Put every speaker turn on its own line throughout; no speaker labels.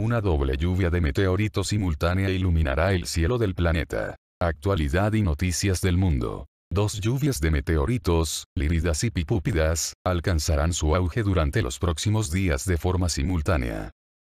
Una doble lluvia de meteoritos simultánea iluminará el cielo del planeta. Actualidad y noticias del mundo. Dos lluvias de meteoritos, líridas y pipúpidas, alcanzarán su auge durante los próximos días de forma simultánea.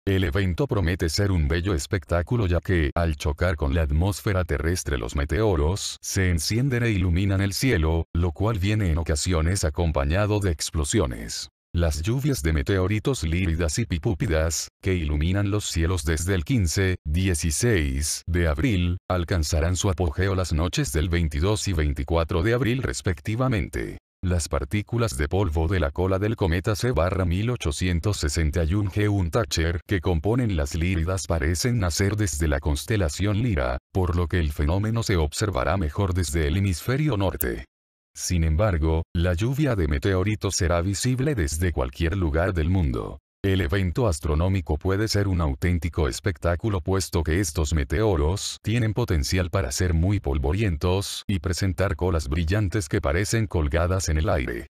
El evento promete ser un bello espectáculo ya que, al chocar con la atmósfera terrestre los meteoros, se encienden e iluminan el cielo, lo cual viene en ocasiones acompañado de explosiones. Las lluvias de meteoritos líridas y pipúpidas, que iluminan los cielos desde el 15, 16 de abril, alcanzarán su apogeo las noches del 22 y 24 de abril respectivamente. Las partículas de polvo de la cola del cometa C-1861 G1 Thatcher que componen las líridas parecen nacer desde la constelación Lira, por lo que el fenómeno se observará mejor desde el hemisferio norte. Sin embargo, la lluvia de meteoritos será visible desde cualquier lugar del mundo. El evento astronómico puede ser un auténtico espectáculo puesto que estos meteoros tienen potencial para ser muy polvorientos y presentar colas brillantes que parecen colgadas en el aire.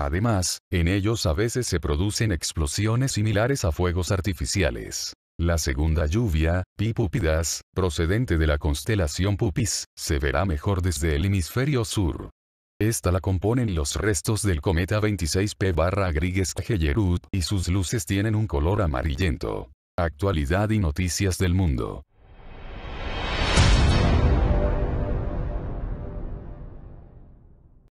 Además, en ellos a veces se producen explosiones similares a fuegos artificiales. La segunda lluvia, Pipúpidas, procedente de la constelación Pupis, se verá mejor desde el hemisferio sur. Esta la componen los restos del cometa 26P barra skjellerud y sus luces tienen un color amarillento. Actualidad y noticias del mundo.